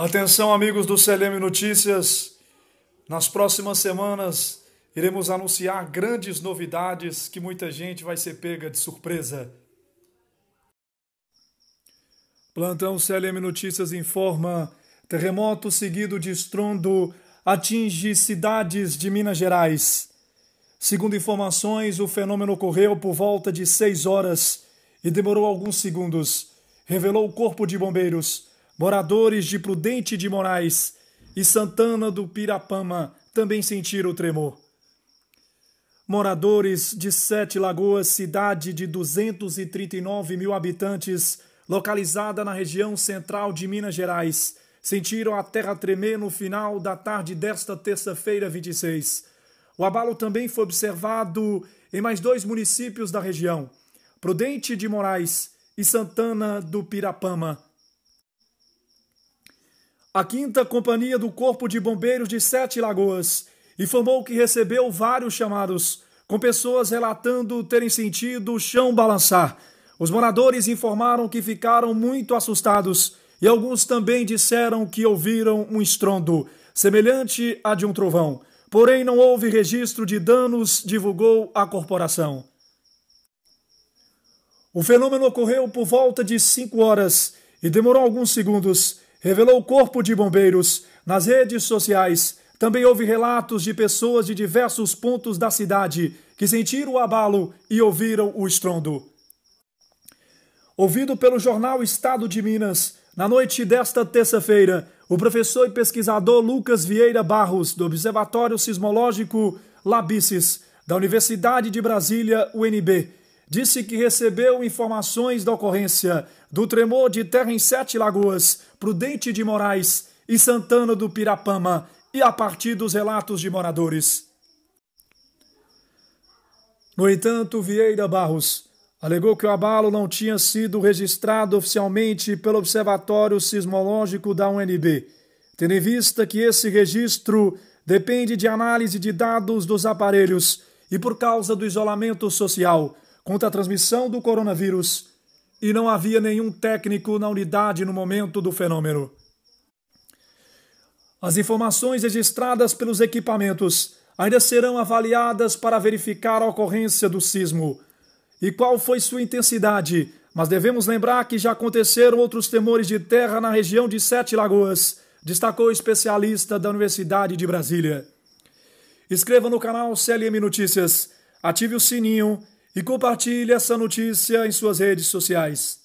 Atenção, amigos do CLM Notícias. Nas próximas semanas iremos anunciar grandes novidades que muita gente vai ser pega de surpresa. Plantão CLM Notícias informa: terremoto seguido de estrondo atinge cidades de Minas Gerais. Segundo informações, o fenômeno ocorreu por volta de seis horas e demorou alguns segundos, revelou o Corpo de Bombeiros. Moradores de Prudente de Moraes e Santana do Pirapama também sentiram o tremor. Moradores de Sete Lagoas, cidade de 239 mil habitantes, localizada na região central de Minas Gerais, sentiram a terra tremer no final da tarde desta terça-feira, 26. O abalo também foi observado em mais dois municípios da região, Prudente de Moraes e Santana do Pirapama a quinta companhia do Corpo de Bombeiros de Sete Lagoas informou que recebeu vários chamados, com pessoas relatando terem sentido o chão balançar. Os moradores informaram que ficaram muito assustados e alguns também disseram que ouviram um estrondo, semelhante a de um trovão. Porém, não houve registro de danos, divulgou a corporação. O fenômeno ocorreu por volta de 5 horas e demorou alguns segundos revelou o Corpo de Bombeiros. Nas redes sociais, também houve relatos de pessoas de diversos pontos da cidade que sentiram o abalo e ouviram o estrondo. Ouvido pelo jornal Estado de Minas, na noite desta terça-feira, o professor e pesquisador Lucas Vieira Barros, do Observatório Sismológico Labices, da Universidade de Brasília, UNB, disse que recebeu informações da ocorrência do tremor de terra em Sete Lagoas, Prudente de Moraes e Santana do Pirapama, e a partir dos relatos de moradores. No entanto, Vieira Barros alegou que o abalo não tinha sido registrado oficialmente pelo Observatório Sismológico da UNB, tendo em vista que esse registro depende de análise de dados dos aparelhos e por causa do isolamento social, contra a transmissão do coronavírus e não havia nenhum técnico na unidade no momento do fenômeno. As informações registradas pelos equipamentos ainda serão avaliadas para verificar a ocorrência do sismo e qual foi sua intensidade, mas devemos lembrar que já aconteceram outros temores de terra na região de Sete Lagoas, destacou o especialista da Universidade de Brasília. Inscreva no canal CLM Notícias, ative o sininho e compartilhe essa notícia em suas redes sociais.